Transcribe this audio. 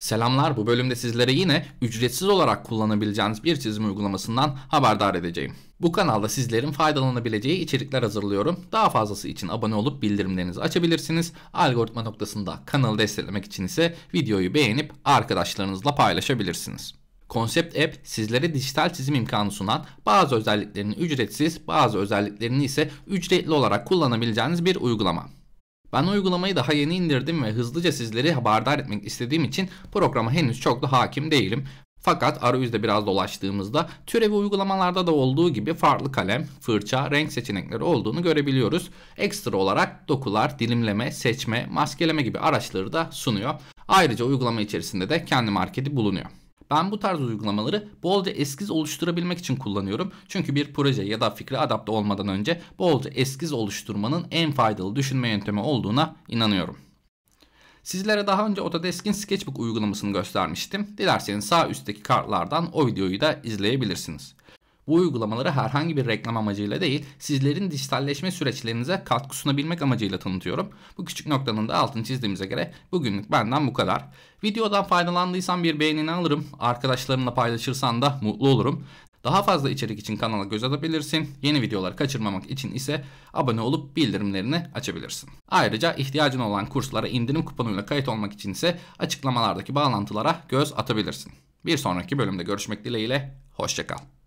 Selamlar bu bölümde sizlere yine ücretsiz olarak kullanabileceğiniz bir çizim uygulamasından haberdar edeceğim. Bu kanalda sizlerin faydalanabileceği içerikler hazırlıyorum. Daha fazlası için abone olup bildirimlerinizi açabilirsiniz. Algoritma noktasında kanalı desteklemek için ise videoyu beğenip arkadaşlarınızla paylaşabilirsiniz. Concept App sizlere dijital çizim imkanı sunan bazı özelliklerini ücretsiz bazı özelliklerini ise ücretli olarak kullanabileceğiniz bir uygulama. Ben uygulamayı daha yeni indirdim ve hızlıca sizleri haberdar etmek istediğim için programa henüz çok da hakim değilim. Fakat arayüzde biraz dolaştığımızda türevi uygulamalarda da olduğu gibi farklı kalem, fırça, renk seçenekleri olduğunu görebiliyoruz. Ekstra olarak dokular, dilimleme, seçme, maskeleme gibi araçları da sunuyor. Ayrıca uygulama içerisinde de kendi marketi bulunuyor. Ben bu tarz uygulamaları bolca eskiz oluşturabilmek için kullanıyorum. Çünkü bir proje ya da fikre adapte olmadan önce bolca eskiz oluşturmanın en faydalı düşünme yöntemi olduğuna inanıyorum. Sizlere daha önce Autodesk'in Sketchbook uygulamasını göstermiştim. Dilerseniz sağ üstteki kartlardan o videoyu da izleyebilirsiniz bu uygulamaları herhangi bir reklam amacıyla değil, sizlerin dijitalleşme süreçlerinize katkı sunabilmek amacıyla tanıtıyorum. Bu küçük noktanın da altını çizdiğimize göre bugünlük benden bu kadar. Videodan faydalandıysan bir beğenini alırım, arkadaşlarımla paylaşırsan da mutlu olurum. Daha fazla içerik için kanala göz atabilirsin. Yeni videoları kaçırmamak için ise abone olup bildirimlerini açabilirsin. Ayrıca ihtiyacın olan kurslara indirim kuponuyla kayıt olmak için ise açıklamalardaki bağlantılara göz atabilirsin. Bir sonraki bölümde görüşmek dileğiyle, hoşçakal.